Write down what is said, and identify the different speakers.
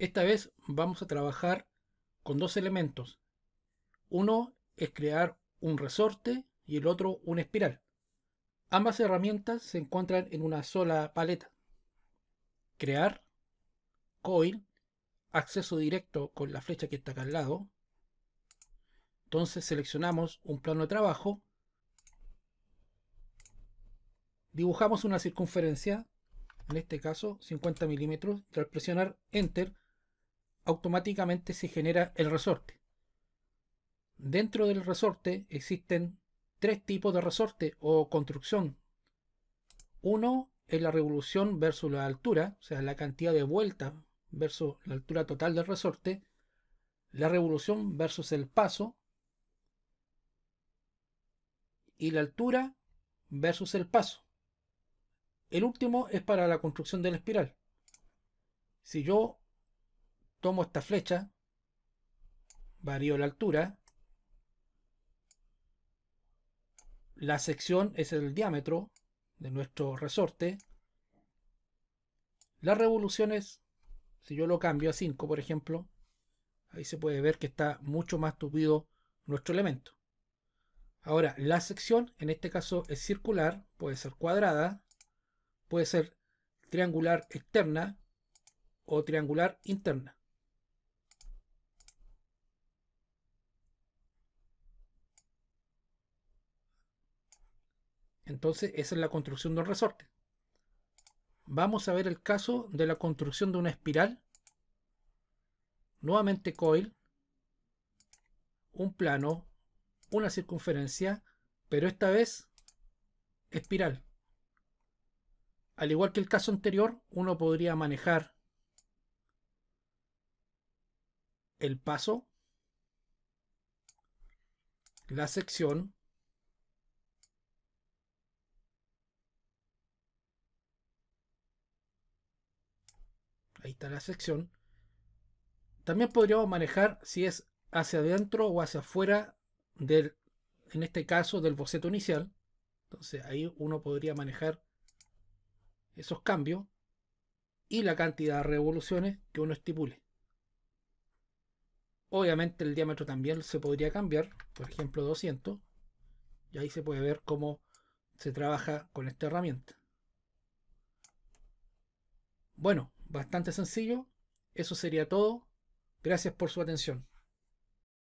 Speaker 1: Esta vez vamos a trabajar con dos elementos. Uno es crear un resorte y el otro una espiral. Ambas herramientas se encuentran en una sola paleta. Crear, coil, acceso directo con la flecha que está acá al lado. Entonces seleccionamos un plano de trabajo. Dibujamos una circunferencia, en este caso 50 milímetros. Tras presionar Enter automáticamente se genera el resorte. Dentro del resorte existen tres tipos de resorte o construcción. Uno es la revolución versus la altura, o sea, la cantidad de vueltas versus la altura total del resorte. La revolución versus el paso. Y la altura versus el paso. El último es para la construcción de la espiral. Si yo tomo esta flecha, varío la altura, la sección es el diámetro de nuestro resorte, las revoluciones, si yo lo cambio a 5 por ejemplo, ahí se puede ver que está mucho más tupido nuestro elemento. Ahora, la sección en este caso es circular, puede ser cuadrada, puede ser triangular externa o triangular interna. Entonces, esa es la construcción de un resorte. Vamos a ver el caso de la construcción de una espiral. Nuevamente coil, un plano, una circunferencia, pero esta vez espiral. Al igual que el caso anterior, uno podría manejar el paso, la sección, ahí está la sección. También podríamos manejar si es hacia adentro o hacia afuera del, en este caso, del boceto inicial. Entonces ahí uno podría manejar esos cambios y la cantidad de revoluciones que uno estipule. Obviamente el diámetro también se podría cambiar, por ejemplo 200. Y ahí se puede ver cómo se trabaja con esta herramienta. Bueno, bastante sencillo. Eso sería todo. Gracias por su atención.